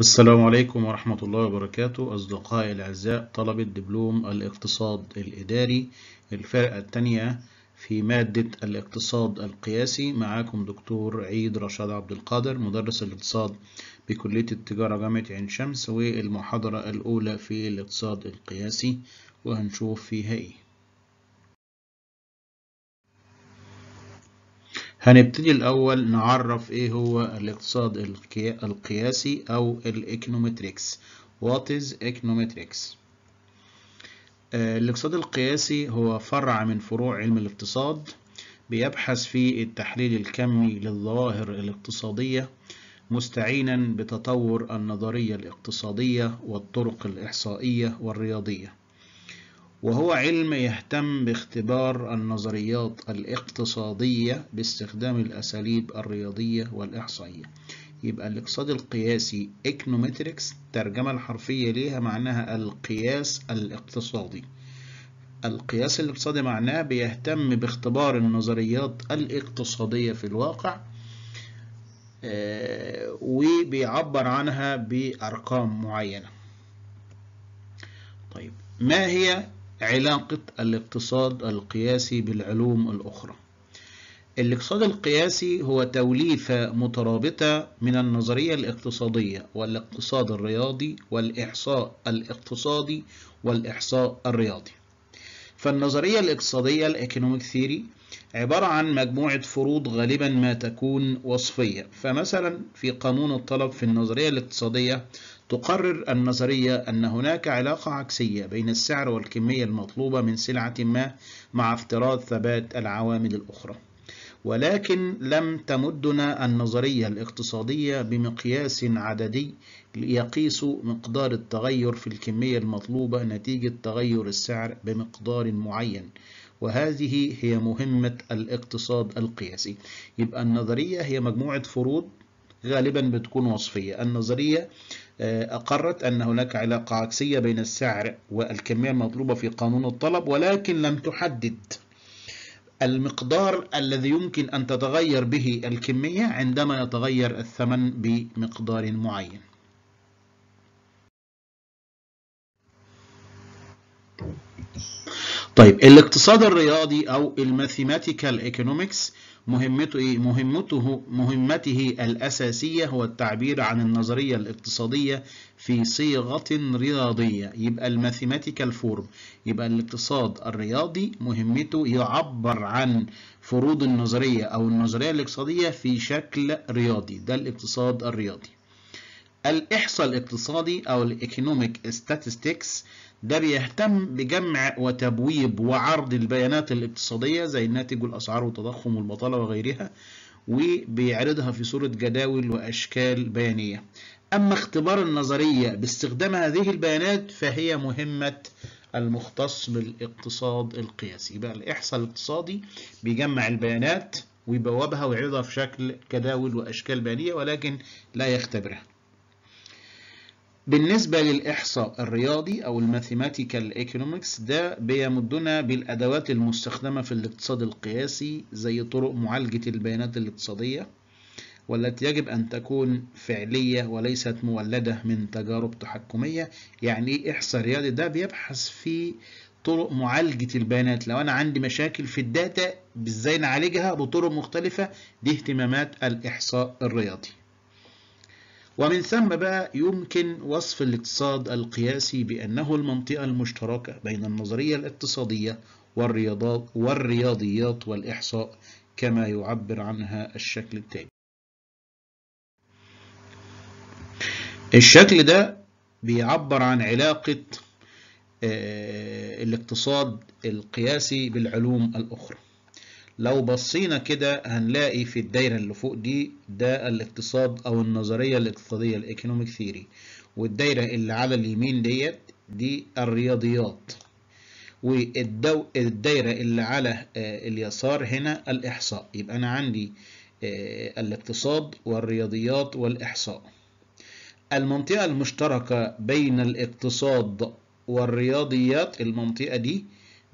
السلام عليكم ورحمة الله وبركاته أصدقائي الأعزاء طلبة دبلوم الاقتصاد الإداري الفرقة الثانية في مادة الاقتصاد القياسي معاكم دكتور عيد رشاد عبد القادر مدرس الاقتصاد بكلية التجارة جامعة عين شمس والمحاضرة الأولى في الاقتصاد القياسي وهنشوف فيها إيه هنبتدي الأول نعرف إيه هو الاقتصاد القياسي أو الإيكونومتريكس What is econometrics؟ آه، الاقتصاد القياسي هو فرع من فروع علم الاقتصاد بيبحث في التحليل الكمي للظواهر الاقتصادية مستعينا بتطور النظرية الاقتصادية والطرق الإحصائية والرياضية وهو علم يهتم باختبار النظريات الاقتصادية باستخدام الأساليب الرياضية والإحصائية يبقى الاقتصاد القياسي إكنومتريكس الترجمة الحرفية ليها معناها القياس الاقتصادي القياس الاقتصادي معناه بيهتم باختبار النظريات الاقتصادية في الواقع آه، وبيعبر عنها بأرقام معينة طيب ما هي علاقة الاقتصاد القياسي بالعلوم الأخرى الاقتصاد القياسي هو توليفة مترابطة من النظرية الاقتصادية والاقتصاد الرياضي والإحصاء الاقتصادي والإحصاء الرياضي فالنظرية الاقتصادية الإيكونوميك ثيري عبارة عن مجموعة فروض غالبا ما تكون وصفية فمثلا في قانون الطلب في النظرية الاقتصادية تقرر النظرية أن هناك علاقة عكسية بين السعر والكمية المطلوبة من سلعة ما مع افتراض ثبات العوامل الأخرى ولكن لم تمدنا النظرية الاقتصادية بمقياس عددي يقيس مقدار التغير في الكمية المطلوبة نتيجة تغير السعر بمقدار معين وهذه هي مهمة الاقتصاد القياسي يبقى النظرية هي مجموعة فروض غالبا بتكون وصفية النظرية آه، أقرت أن هناك علاقة عكسية بين السعر والكمية المطلوبة في قانون الطلب ولكن لم تحدد المقدار الذي يمكن أن تتغير به الكمية عندما يتغير الثمن بمقدار معين طيب الاقتصاد الرياضي أو الماثيماتيكال ايكونومكس مهمته إيه؟ مهمته مهمته الأساسية هو التعبير عن النظرية الاقتصادية في صيغة رياضية يبقى الماثيماتيكال فورم يبقى الاقتصاد الرياضي مهمته يعبر عن فروض النظرية أو النظرية الاقتصادية في شكل رياضي ده الاقتصاد الرياضي الإحصاء الاقتصادي أو الإيكونوميك statistics ده بيهتم بجمع وتبويب وعرض البيانات الاقتصادية زي الناتج والأسعار والتضخم والبطالة وغيرها وبيعرضها في صورة جداول وأشكال بيانية أما اختبار النظرية باستخدام هذه البيانات فهي مهمة المختص بالاقتصاد القياسي يبقى الإحصاء الاقتصادي بيجمع البيانات ويبوبها ويعرضها في شكل جداول وأشكال بيانية ولكن لا يختبرها بالنسبة للإحصاء الرياضي أو الماثيماتيكال ايكونومكس ده بيمدنا بالأدوات المستخدمة في الاقتصاد القياسي زي طرق معالجة البيانات الاقتصادية والتي يجب أن تكون فعلية وليست مولدة من تجارب تحكمية يعني إيه إحصاء رياضي ده بيبحث في طرق معالجة البيانات لو أنا عندي مشاكل في الداتا إزاي نعالجها بطرق مختلفة دي اهتمامات الإحصاء الرياضي ومن ثم بقى يمكن وصف الاقتصاد القياسي بأنه المنطقة المشتركة بين النظرية الاقتصادية والرياضات والرياضيات والإحصاء كما يعبر عنها الشكل التالي الشكل ده بيعبر عن علاقة آه، الاقتصاد القياسي بالعلوم الأخرى لو بصينا كده هنلاقي في الدايرة اللي فوق دي ده الاقتصاد أو النظرية الاقتصادية الإيكونوميك ثيري والدايرة اللي على اليمين ديت دي الرياضيات والدايرة اللي على آه، اليسار هنا الإحصاء يبقى أنا عندي آه، الاقتصاد والرياضيات والإحصاء المنطقة المشتركة بين الاقتصاد والرياضيات المنطقة دي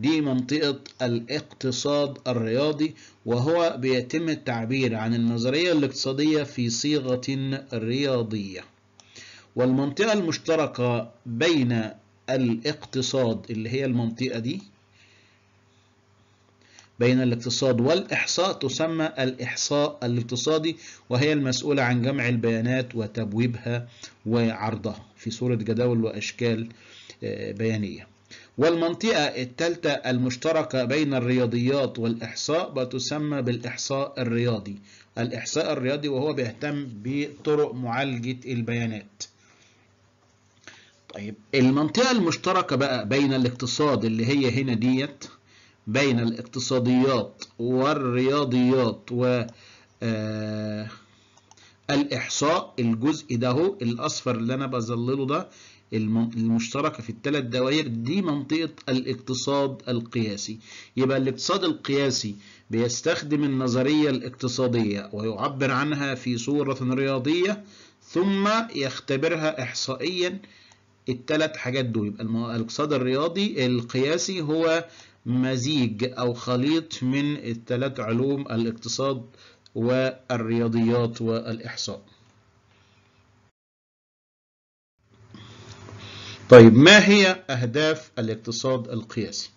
دي منطقة الاقتصاد الرياضي وهو بيتم التعبير عن النظرية الاقتصادية في صيغة رياضية والمنطقة المشتركة بين الاقتصاد اللي هي المنطقة دي بين الاقتصاد والإحصاء تسمى الإحصاء الاقتصادي وهي المسؤولة عن جمع البيانات وتبويبها وعرضها في صورة جداول وأشكال آه، بيانية والمنطقة الثالثة المشتركة بين الرياضيات والإحصاء بتسمى بالإحصاء الرياضي الإحصاء الرياضي وهو بيهتم بطرق معالجة البيانات طيب المنطقة المشتركة بقى بين الاقتصاد اللي هي هنا ديت بين الاقتصاديات والرياضيات و آه، الإحصاء الجزء ده الأصفر اللي أنا بظلله ده المشتركة في الثلاث دوائر دي منطقة الاقتصاد القياسي يبقى الاقتصاد القياسي بيستخدم النظرية الاقتصادية ويعبر عنها في صورة رياضية ثم يختبرها إحصائيا الثلاث حاجات دول يبقى الاقتصاد الرياضي القياسي هو مزيج أو خليط من الثلاث علوم الاقتصاد والرياضيات والإحصاء طيب ما هي أهداف الاقتصاد القياسي؟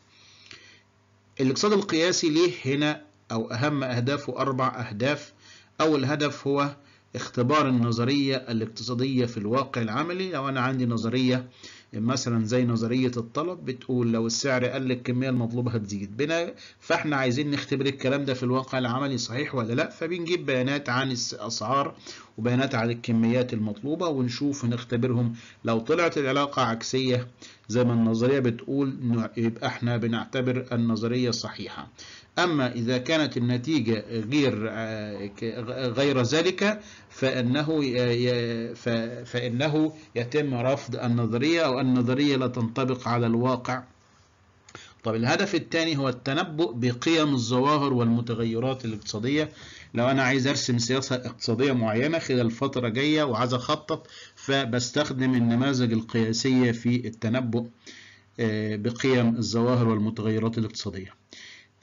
الاقتصاد القياسي ليه هنا أو أهم أهدافه أربع أهداف أول هدف هو اختبار النظرية الاقتصادية في الواقع العملي لو أنا عندي نظرية مثلا زي نظرية الطلب بتقول لو السعر قل الكمية المطلوبة هتزيد بنا فاحنا عايزين نختبر الكلام ده في الواقع العملي صحيح ولا لا فبنجيب بيانات عن الأسعار وبيانات عن الكميات المطلوبة ونشوف نختبرهم لو طلعت العلاقة عكسية زي ما النظرية بتقول يبقى احنا بنعتبر النظرية صحيحة أما إذا كانت النتيجة غير غير ذلك فإنه فإنه يتم رفض النظرية أو النظرية لا تنطبق على الواقع طب الهدف الثاني هو التنبؤ بقيم الظواهر والمتغيرات الاقتصادية لو أنا عايز أرسم سياسة اقتصادية معينة خلال فترة جاية وعايز أخطط فبستخدم النماذج القياسية في التنبؤ آه، بقيم الظواهر والمتغيرات الاقتصادية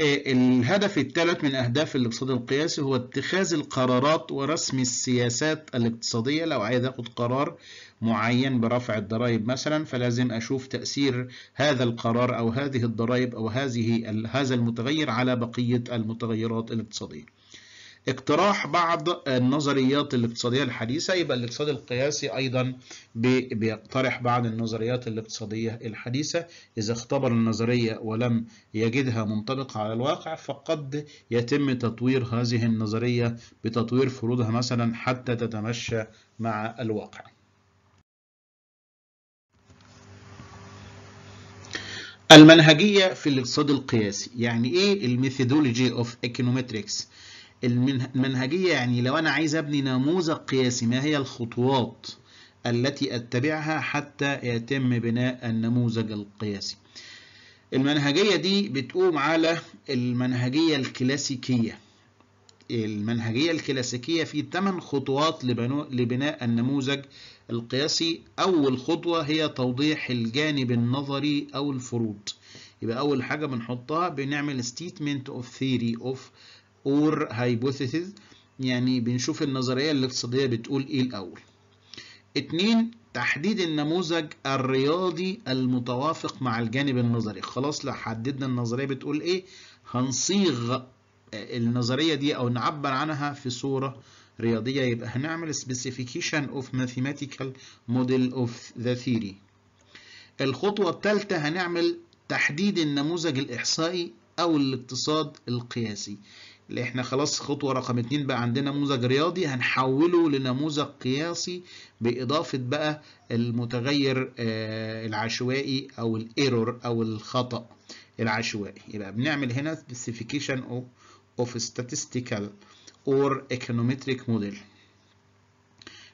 إيه، الهدف الثالث من أهداف الاقتصاد القياسي هو اتخاذ القرارات ورسم السياسات الاقتصادية لو عايز أخد قرار معين برفع الضرائب مثلا فلازم أشوف تأثير هذا القرار أو هذه الضرائب أو هذه هذا المتغير على بقية المتغيرات الاقتصادية اقتراح بعض النظريات الاقتصادية الحديثة يبقى الاقتصاد القياسي أيضا بيقترح بعض النظريات الاقتصادية الحديثة إذا اختبر النظرية ولم يجدها منطبقة على الواقع فقد يتم تطوير هذه النظرية بتطوير فروضها مثلا حتى تتمشى مع الواقع المنهجية في الاقتصاد القياسي يعني ايه الميثودولوجي اوف ايكونومتريكس المنهجية يعني لو أنا عايز أبني نموذج قياسي ما هي الخطوات التي أتبعها حتى يتم بناء النموذج القياسي المنهجية دي بتقوم على المنهجية الكلاسيكية المنهجية الكلاسيكية في 8 خطوات لبناء النموذج القياسي أول خطوة هي توضيح الجانب النظري أو الفروض يبقى أول حاجة بنحطها بنعمل statement of theory of or hypothesis يعني بنشوف النظرية الاقتصادية بتقول ايه الأول اتنين تحديد النموذج الرياضي المتوافق مع الجانب النظري خلاص لو حددنا النظرية بتقول ايه هنصيغ النظرية دي او نعبر عنها في صورة رياضية يبقى هنعمل specification of mathematical model of the theory الخطوة التالتة هنعمل تحديد النموذج الإحصائي أو الاقتصاد القياسي اللي احنا خلاص خطوة رقم اتنين بقى عندنا نموذج رياضي هنحوله لنموذج قياسي بإضافة بقى المتغير آه، العشوائي أو الايرور أو الخطأ العشوائي يبقى بنعمل هنا specification of statistical or econometric model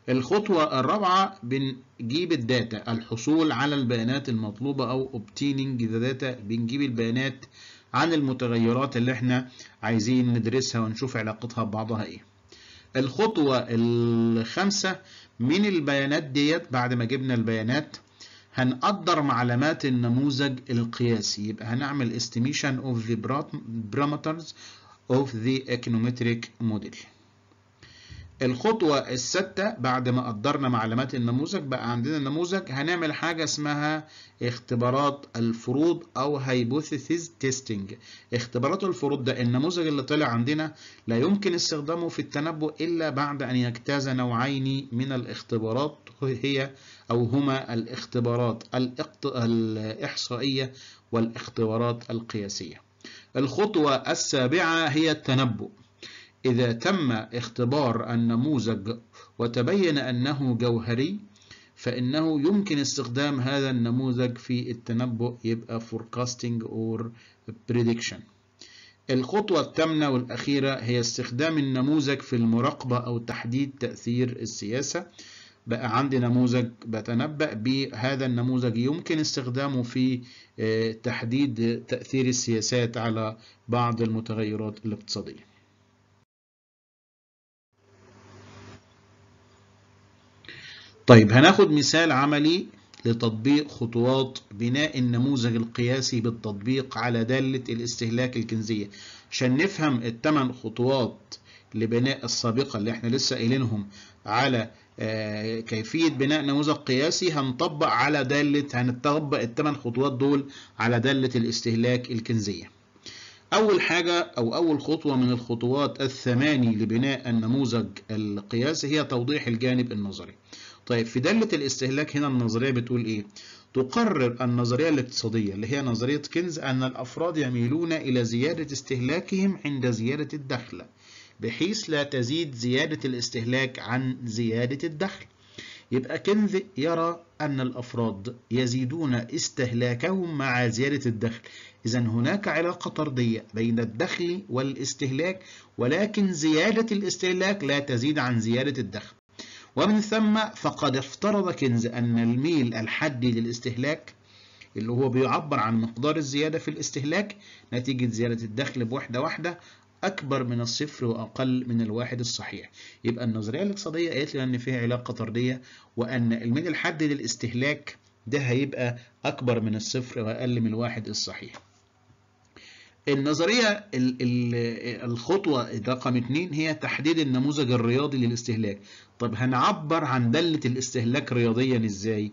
الخطوة الرابعة بنجيب الداتا الحصول على البيانات المطلوبة أو obtaining the data بنجيب البيانات عن المتغيرات اللي احنا عايزين ندرسها ونشوف علاقتها ببعضها ايه الخطوة الخامسة من البيانات ديت بعد ما جبنا البيانات هنقدر معلومات النموذج القياسي يبقى هنعمل estimation of the parameters of the econometric model الخطوة السادسة بعد ما قدرنا معلومات النموذج بقى عندنا النموذج هنعمل حاجة اسمها اختبارات الفروض أو هايبوثيسيس تيستينج اختبارات الفروض ده النموذج اللي طلع عندنا لا يمكن استخدامه في التنبؤ إلا بعد أن يجتاز نوعين من الاختبارات هي أو هما الاختبارات الإحصائية والاختبارات القياسية الخطوة السابعة هي التنبؤ إذا تم اختبار النموذج وتبين أنه جوهري فإنه يمكن استخدام هذا النموذج في التنبؤ يبقى forecasting or prediction الخطوة الثامنة والأخيرة هي استخدام النموذج في المراقبة أو تحديد تأثير السياسة بقى عندي نموذج بتنبأ بهذا النموذج يمكن استخدامه في آه، تحديد تأثير السياسات على بعض المتغيرات الاقتصادية طيب هناخد مثال عملي لتطبيق خطوات بناء النموذج القياسي بالتطبيق على دالة الاستهلاك الكنزية عشان نفهم الثمان خطوات لبناء السابقة اللي احنا لسه قايلينهم على آه، كيفية بناء نموذج قياسي هنطبق على دالة هنطبق الثمان خطوات دول على دالة الاستهلاك الكنزية أول حاجة أو أول خطوة من الخطوات الثماني لبناء النموذج القياسي هي توضيح الجانب النظري طيب في دالة الاستهلاك هنا النظرية بتقول إيه؟ تقرر النظرية الاقتصادية اللي هي نظرية كنز أن الأفراد يميلون إلى زيادة استهلاكهم عند زيادة الدخل بحيث لا تزيد زيادة الاستهلاك عن زيادة الدخل يبقى كنز يرى أن الأفراد يزيدون استهلاكهم مع زيادة الدخل إذا هناك علاقة طردية بين الدخل والاستهلاك ولكن زيادة الاستهلاك لا تزيد عن زيادة الدخل ومن ثم فقد افترض كنز أن الميل الحدي للاستهلاك اللي هو بيعبر عن مقدار الزيادة في الاستهلاك نتيجة زيادة الدخل بوحدة واحدة أكبر من الصفر وأقل من الواحد الصحيح يبقى النظرية الاقتصادية قالت لنا إن فيها علاقة طردية وأن الميل الحدي للاستهلاك ده هيبقى أكبر من الصفر وأقل من الواحد الصحيح النظرية الخطوة رقم اتنين هي تحديد النموذج الرياضي للاستهلاك طب هنعبر عن دلة الاستهلاك رياضيا ازاي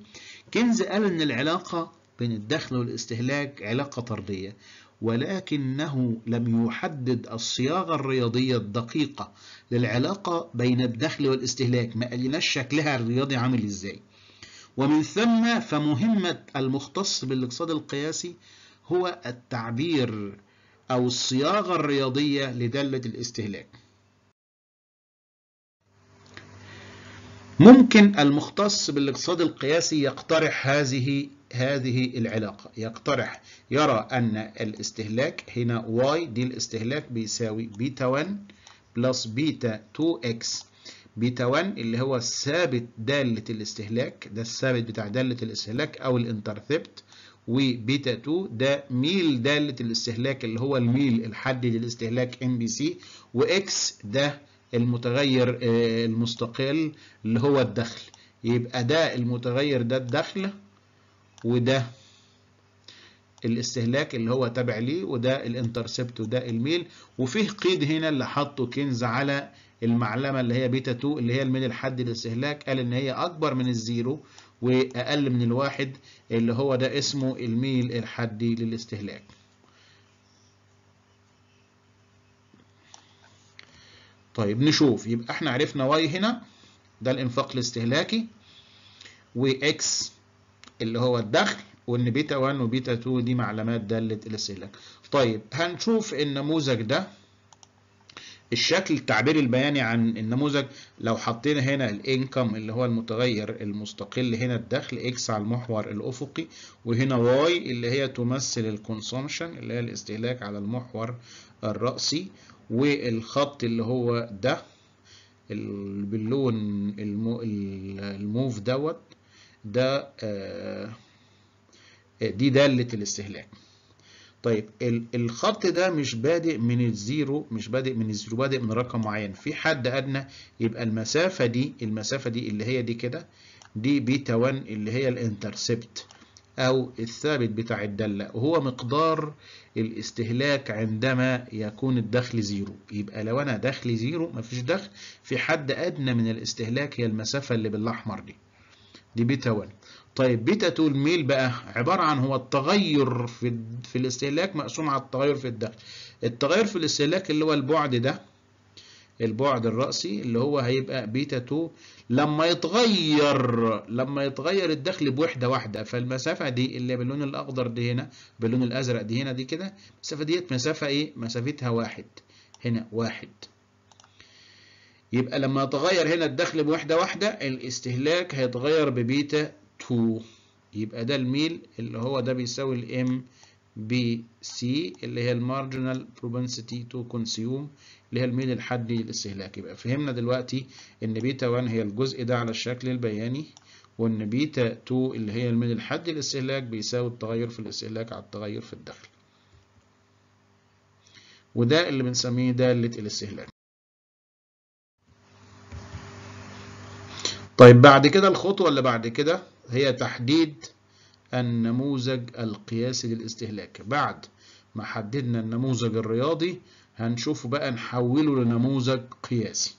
كنز قال ان العلاقة بين الدخل والاستهلاك علاقة طردية ولكنه لم يحدد الصياغة الرياضية الدقيقة للعلاقة بين الدخل والاستهلاك ما قالناش شكلها الرياضي عامل ازاي ومن ثم فمهمة المختص بالاقتصاد القياسي هو التعبير أو الصياغة الرياضية لدالة الاستهلاك ممكن المختص بالاقتصاد القياسي يقترح هذه هذه العلاقة يقترح يرى أن الاستهلاك هنا y دي الاستهلاك بيساوي بيتا 1 بلس بيتا 2x بيتا 1 اللي هو الثابت دالة الاستهلاك ده الثابت بتاع دالة الاستهلاك أو الانترثبت وبيتا 2 ده ميل داله الاستهلاك اللي هو الميل الحدي للاستهلاك ام بي سي واكس ده المتغير آه، المستقل اللي هو الدخل يبقى ده المتغير ده الدخل وده الاستهلاك اللي هو تابع ليه وده الانترسبت وده الميل وفيه قيد هنا اللي حطه كينز على المعلمه اللي هي بيتا 2 اللي هي الميل الحد للاستهلاك قال ان هي اكبر من الزيرو واقل من الواحد اللي هو ده اسمه الميل الحدي للاستهلاك طيب نشوف يبقى احنا عرفنا واي هنا ده الانفاق الاستهلاكي واكس اللي هو الدخل وان بيتا 1 وبيتا 2 دي معلومات داله الاستهلاك طيب هنشوف النموذج ده الشكل التعبيري البياني عن النموذج لو حطينا هنا الانكم اللي هو المتغير المستقل هنا الدخل اكس على المحور الافقي وهنا واي اللي هي تمثل الكونسومشن اللي هي الاستهلاك على المحور الرأسي والخط اللي هو ده باللون الموف دوت ده آه، دي دالة الاستهلاك طيب الخط ده مش بادئ من الزيرو مش بادئ من الزيرو بادئ من رقم معين في حد ادنى يبقى المسافه دي المسافه دي اللي هي دي كده دي بيتا 1 اللي هي الانترسبت او الثابت بتاع الداله وهو مقدار الاستهلاك عندما يكون الدخل زيرو يبقى لو انا دخلي زيرو مفيش دخل في حد ادنى من الاستهلاك هي المسافه اللي بالاحمر دي دي بيتا 1 طيب بيتا 2 الميل بقى عبارة عن هو التغير في في الاستهلاك مقسوم على التغير في الدخل التغير في الاستهلاك اللي هو البعد ده البعد الرأسي اللي هو هيبقى بيتا 2 لما يتغير لما يتغير الدخل بوحدة واحدة فالمسافة دي اللي باللون الأخضر دي هنا باللون الأزرق دي هنا دي كده المسافة ديت مسافة إيه؟ مسافتها واحد هنا واحد يبقى لما يتغير هنا الدخل بوحدة واحدة الاستهلاك هيتغير ببيتا 2 يبقى ده الميل اللي هو ده بيساوي الام بي سي اللي هي المارجنال بروبنسيتي تو كونسيوم اللي هي الميل الحدي للاستهلاك يبقى فهمنا دلوقتي ان بيتا 1 هي الجزء ده على الشكل البياني وان بيتا 2 اللي هي الميل الحدي للاستهلاك بيساوي التغير في الاستهلاك على التغير في الدخل وده اللي بنسميه دالة الاستهلاك طيب بعد كده الخطوة اللي بعد كده هي تحديد النموذج القياسي للاستهلاك بعد ما حددنا النموذج الرياضي هنشوفه بقى نحوله لنموذج قياسي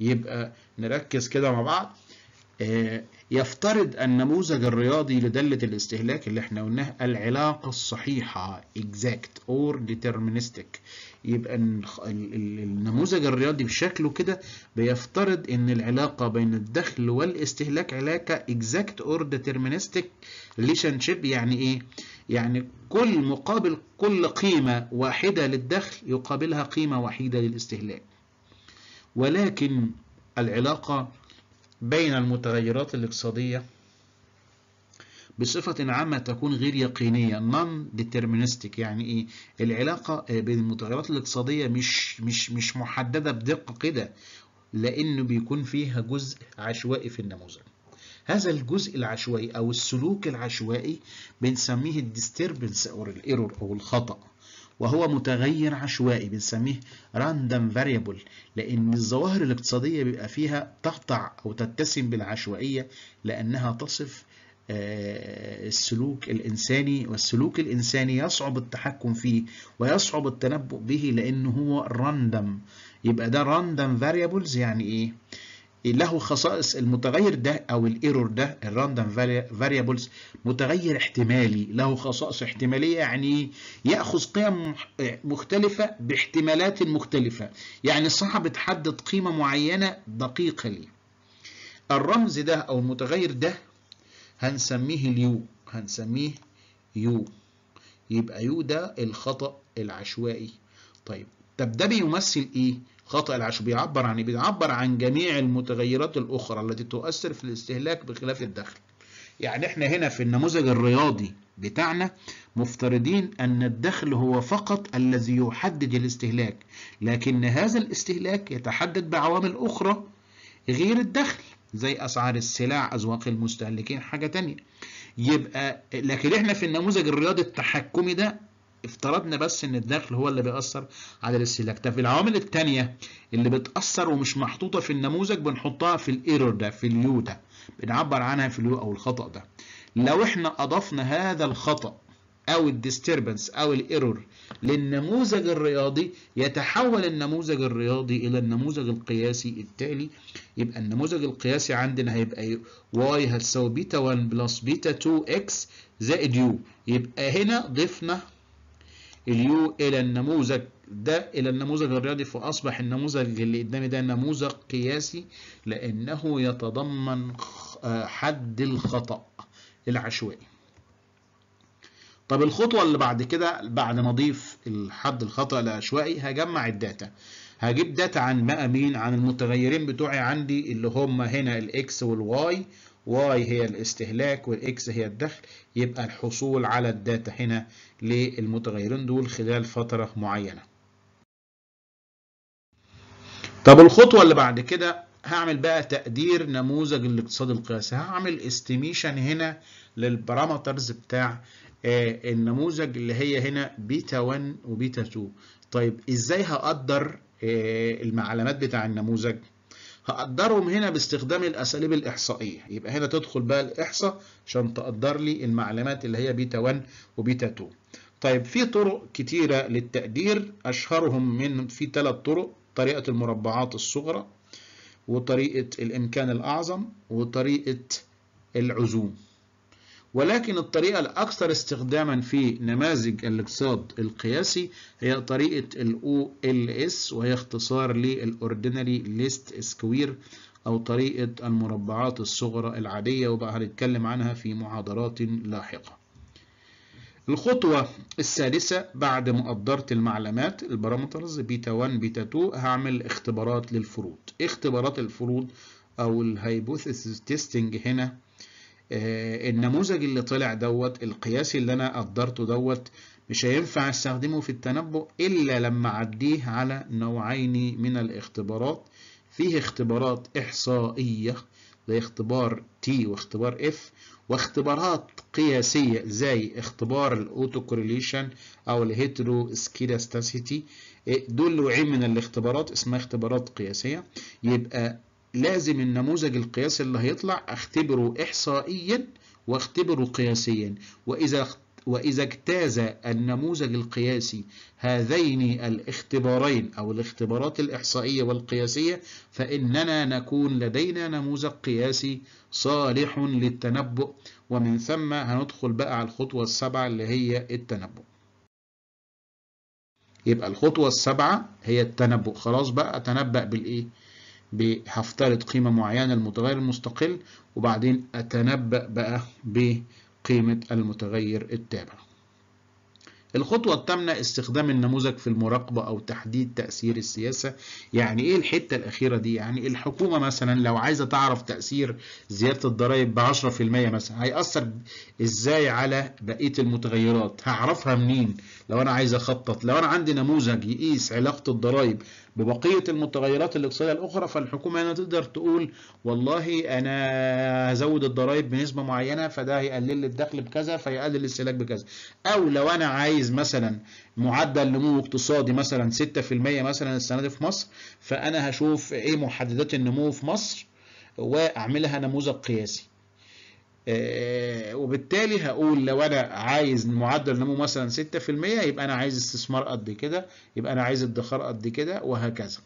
يبقى نركز كده مع بعض آه، يفترض النموذج الرياضي لدالة الاستهلاك اللي احنا قلناها العلاقة الصحيحة exact or deterministic يبقى النموذج الرياضي بشكله كده بيفترض ان العلاقة بين الدخل والاستهلاك علاقة exact or deterministic relationship يعني ايه؟ يعني كل مقابل كل قيمة واحدة للدخل يقابلها قيمة وحيدة للاستهلاك ولكن العلاقة بين المتغيرات الاقتصادية بصفة عامة تكون غير يقينية نون ديترمينستيك يعني ايه العلاقة بين المتغيرات الاقتصادية مش مش مش محددة بدقة كده لانه بيكون فيها جزء عشوائي في النموذج هذا الجزء العشوائي او السلوك العشوائي بنسميه الديستربنس او الايرور او الخطأ وهو متغير عشوائي بنسميه راندم فاريبل لأن الظواهر الاقتصادية بيبقى فيها تقطع أو تتسم بالعشوائية لأنها تصف آه، السلوك الإنساني والسلوك الإنساني يصعب التحكم فيه ويصعب التنبؤ به لأنه هو راندم يبقى ده راندم فاريبلز يعني إيه؟ إيه له خصائص المتغير ده او الايرور ده الراندوم فاريبلز متغير احتمالي له خصائص احتماليه يعني ياخذ قيم مختلفه باحتمالات مختلفه يعني صعب تحدد قيمه معينه دقيقه ليه الرمز ده او المتغير ده هنسميه اليو هنسميه يو يبقى يو ده الخطا العشوائي طيب طب ده بيمثل ايه خطأ العشو بيعبر عن إيه؟ بيعبر عن جميع المتغيرات الأخرى التي تؤثر في الاستهلاك بخلاف الدخل يعني احنا هنا في النموذج الرياضي بتاعنا مفترضين أن الدخل هو فقط الذي يحدد الاستهلاك لكن هذا الاستهلاك يتحدد بعوامل أخرى غير الدخل زي أسعار السلع أذواق المستهلكين حاجة تانية يبقى لكن احنا في النموذج الرياضي التحكمي ده افترضنا بس ان الدخل هو اللي بيأثر على الاستهلاك طب العوامل التانية اللي بتأثر ومش محطوطه في النموذج بنحطها في الايرور ده في اليو ده بنعبر عنها في اليو او الخطأ ده لو احنا اضفنا هذا الخطأ او الديستربنس او الايرور للنموذج الرياضي يتحول النموذج الرياضي الى النموذج القياسي التالي يبقى النموذج القياسي عندنا هيبقى واي هتساوي بيتا 1 بلس بيتا 2 اكس زائد يو يبقى هنا ضفنا اليو الى النموذج ده الى النموذج الرياضي فاصبح النموذج اللي قدامي ده نموذج قياسي لانه يتضمن آه، حد الخطا العشوائي طب الخطوه اللي بعد كده بعد ما اضيف الحد الخطا العشوائي هجمع الداتا هجيب داتا عن بقى مين عن المتغيرين بتوعي عندي اللي هم هنا الاكس والواي واي هي الاستهلاك والاكس هي الدخل يبقى الحصول على الداتا هنا للمتغيرين دول خلال فترة معينة طب الخطوة اللي بعد كده هعمل بقى تقدير نموذج الاقتصاد القياسي هعمل استيميشن هنا للبارامترز بتاع آه، النموذج اللي هي هنا بيتا 1 وبيتا 2 طيب ازاي هقدر آه، المعلومات بتاع النموذج هقدرهم هنا باستخدام الاساليب الاحصائيه يبقى هنا تدخل بقى الاحصاء عشان تقدر لي المعلومات اللي هي بيتا 1 وبيتا 2 طيب في طرق كتيره للتقدير اشهرهم من في ثلاث طرق طريقه المربعات الصغرى وطريقه الامكان الاعظم وطريقه العزوم ولكن الطريقة الأكثر استخداما في نماذج الاقتصاد القياسي هي طريقة الـ OLS وهي اختصار للأوردينري ليست سكوير أو طريقة المربعات الصغرى العادية وبقى هنتكلم عنها في محاضرات لاحقة. الخطوة السادسة بعد مقدرة المعلومات البارامترز بيتا 1 بيتا 2 هعمل اختبارات للفروض. اختبارات الفروض أو الهايبوثيسيس تيستنج هنا آه، النموذج اللي طلع دوت القياس اللي انا قدرته دوت مش هينفع استخدمه في التنبؤ الا لما اعديه على نوعين من الاختبارات فيه اختبارات احصائيه زي اختبار تي واختبار اف واختبارات قياسيه زي اختبار الاوتو كورليشن او سكيلاستاسيتي آه، دول نوعين من الاختبارات اسمها اختبارات قياسيه يبقى لازم النموذج القياسي اللي هيطلع اختبره احصائيا واختبره قياسيا واذا واذا اجتاز النموذج القياسي هذين الاختبارين او الاختبارات الاحصائيه والقياسيه فاننا نكون لدينا نموذج قياسي صالح للتنبؤ ومن ثم هندخل بقى على الخطوه السابعه اللي هي التنبؤ يبقى الخطوه السابعه هي التنبؤ خلاص بقى اتنبأ بالايه هفترض قيمة معينة المتغير المستقل وبعدين أتنبأ بقى بقيمة المتغير التابع الخطوة الثامنة استخدام النموذج في المراقبة أو تحديد تأثير السياسة يعني إيه الحتة الأخيرة دي يعني الحكومة مثلا لو عايزة تعرف تأثير زيادة الضرائب ب 10% مثلا هيأثر إزاي على بقية المتغيرات هعرفها منين لو أنا عايز أخطط لو أنا عندي نموذج يقيس علاقة الضرائب ببقية المتغيرات الاقتصادية الأخرى فالحكومة هنا تقدر تقول والله أنا هزود الضرائب بنسبة معينة فده هيقلل لي الدخل بكذا فيقلل الاستهلاك بكذا أو لو أنا عايز مثلا معدل نمو اقتصادي مثلا 6% مثلا السنة دي في مصر فأنا هشوف إيه محددات النمو في مصر وأعملها نموذج قياسي آه، وبالتالي هقول لو انا عايز معدل نمو مثلا 6% يبقى انا عايز استثمار قد كده يبقى انا عايز ادخار قد كده وهكذا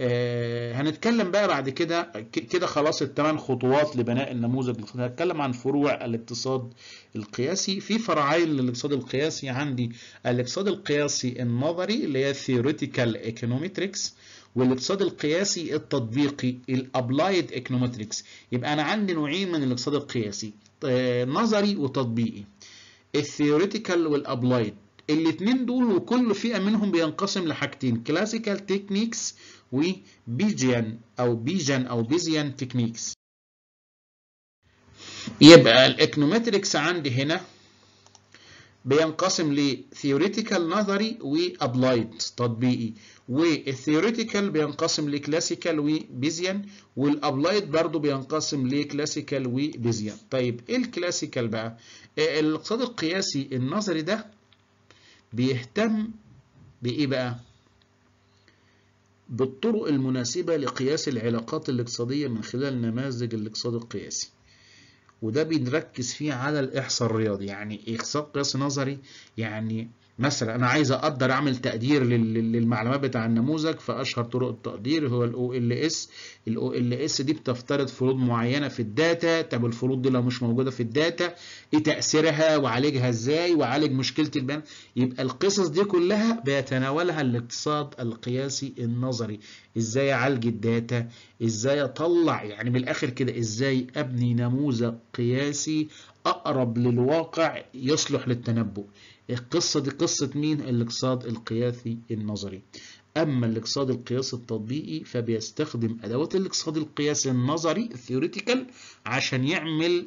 آه، هنتكلم بقى بعد كده كده خلاص الثمان خطوات لبناء النموذج هنتكلم عن فروع الاقتصاد القياسي في فرعين للاقتصاد القياسي عندي الاقتصاد القياسي النظري اللي هي theoretical econometrics والاقتصاد القياسي التطبيقي الابلايد ايكونومتريكس يبقى انا عندي نوعين من الاقتصاد القياسي آه، نظري وتطبيقي الثيوريتيكال والابلايد الاثنين دول وكل فئه منهم بينقسم لحاجتين كلاسيكال تكنيكس وبيجيان او بيجان او بيزيان تكنيكس يبقى الايكونومتريكس عندي هنا بينقسم لثيوريتيكال نظري وابلايد تطبيقي والثيوريتيكال بينقسم لكلاسيكال وبيزيان والابلايد برضو بينقسم لكلاسيكال وبيزيان طيب ايه الكلاسيكال بقى آه، الاقتصاد القياسي النظري ده بيهتم بايه بقى بالطرق المناسبة لقياس العلاقات الاقتصادية من خلال نماذج الاقتصاد القياسي وده بنركز فيه على الإحصاء الرياضي يعني إحصاء قياس نظري يعني مثلا انا عايز اقدر اعمل تقدير للمعلومات بتاع النموذج فاشهر طرق التقدير هو الاو ال اس الاو ال اس دي بتفترض فروض معينه في الداتا طب الفروض دي لو مش موجوده في الداتا ايه تاثيرها وعالجها ازاي وعالج مشكله البيان يبقى القصص دي كلها بيتناولها الاقتصاد القياسي النظري ازاي اعالج الداتا ازاي اطلع يعني من الاخر كده ازاي ابني نموذج قياسي أقرب للواقع يصلح للتنبؤ القصة دي قصة مين؟ الاقتصاد القياسي النظري أما الاقتصاد القياسي التطبيقي فبيستخدم أدوات الاقتصاد القياسي النظري الثيوريتيكال عشان يعمل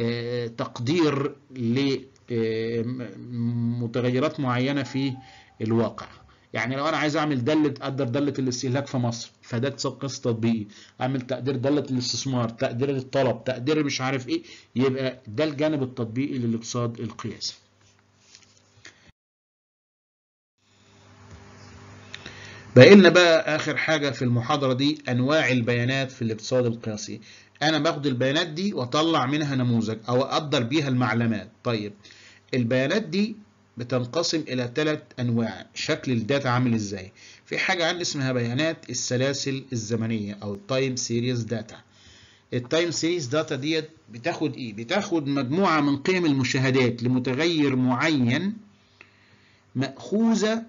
آه، تقدير لمتغيرات آه، معينة في الواقع يعني لو انا عايز اعمل داله اقدر داله الاستهلاك في مصر فده قصه تطبيقي اعمل تقدير داله الاستثمار تقدير الطلب تقدير مش عارف ايه يبقى ده الجانب التطبيقي للاقتصاد القياسي باقي لنا بقى اخر حاجه في المحاضره دي انواع البيانات في الاقتصاد القياسي انا باخد البيانات دي واطلع منها نموذج او اقدر بيها المعلومات طيب البيانات دي بتنقسم إلى ثلاث أنواع شكل الداتا عامل إزاي في حاجة عندنا اسمها بيانات السلاسل الزمنية أو التايم سيريز داتا التايم سيريز داتا ديت بتاخد إيه بتاخد مجموعة من قيم المشاهدات لمتغير معين مأخوذة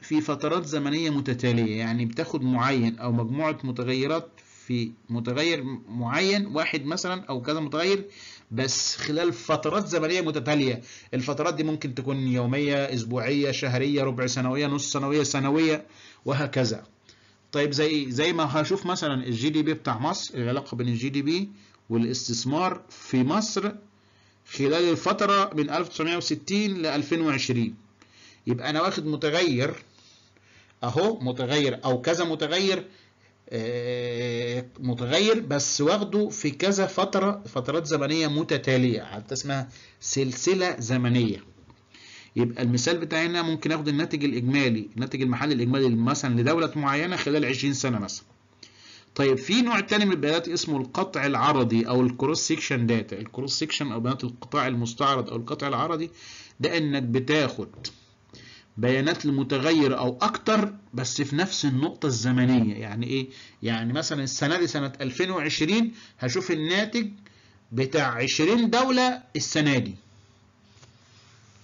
في فترات زمنية متتالية يعني بتاخد معين أو مجموعة متغيرات في متغير معين واحد مثلا أو كذا متغير بس خلال فترات زمنيه متتاليه الفترات دي ممكن تكون يوميه اسبوعيه شهريه ربع سنويه نص سنويه سنويه وهكذا طيب زي زي ما هشوف مثلا الجي دي بي بتاع مصر العلاقه بين الجي دي بي والاستثمار في مصر خلال الفتره من 1960 ل 2020 يبقى انا واخد متغير اهو متغير او كذا متغير آه، متغير بس واخده في كذا فترة فترات زمنية متتالية حتى اسمها سلسلة زمنية يبقى المثال بتاعنا ممكن اخد الناتج الاجمالي الناتج المحلي الاجمالي مثلا لدولة معينة خلال 20 سنة مثلا طيب في نوع تاني من البيانات اسمه القطع العرضي او الكروس سيكشن داتا الكروس سيكشن او بيانات القطاع المستعرض او القطع العرضي ده انك بتاخد بيانات المتغير او اكتر بس في نفس النقطه الزمنيه يعني ايه يعني مثلا السنه دي سنه 2020 هشوف الناتج بتاع 20 دوله السنه دي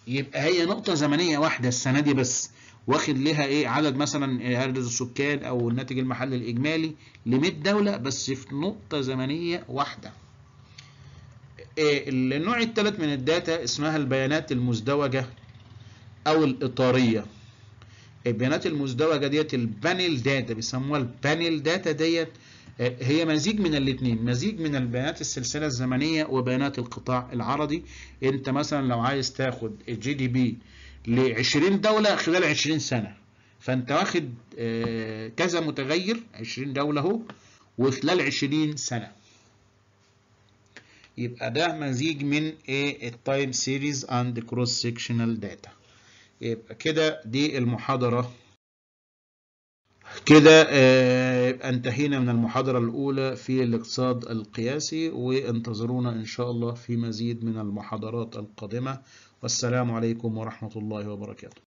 يبقى هي نقطه زمنيه واحده السنه دي بس واخد لها ايه عدد مثلا عدد السكان او الناتج المحلي الاجمالي ل 100 دوله بس في نقطه زمنيه واحده إيه، النوع الثالث من الداتا اسمها البيانات المزدوجة او الاطاريه البيانات المزدوجه ديت البانل داتا بيسموها البانل داتا ديت آه، هي مزيج من الاثنين مزيج من البيانات السلسله الزمنيه وبيانات القطاع العرضي انت مثلا لو عايز تاخد الجي دي بي ل 20 دوله خلال 20 سنه فانت واخد آه، كذا متغير 20 دوله اهو وخلال 20 سنه يبقى ده مزيج من ايه التايم سيريز اند كروس سيكشنال داتا يبقى كده دي المحاضرة كده آه، انتهينا من المحاضرة الأولى في الاقتصاد القياسي وانتظرونا إن شاء الله في مزيد من المحاضرات القادمة والسلام عليكم ورحمة الله وبركاته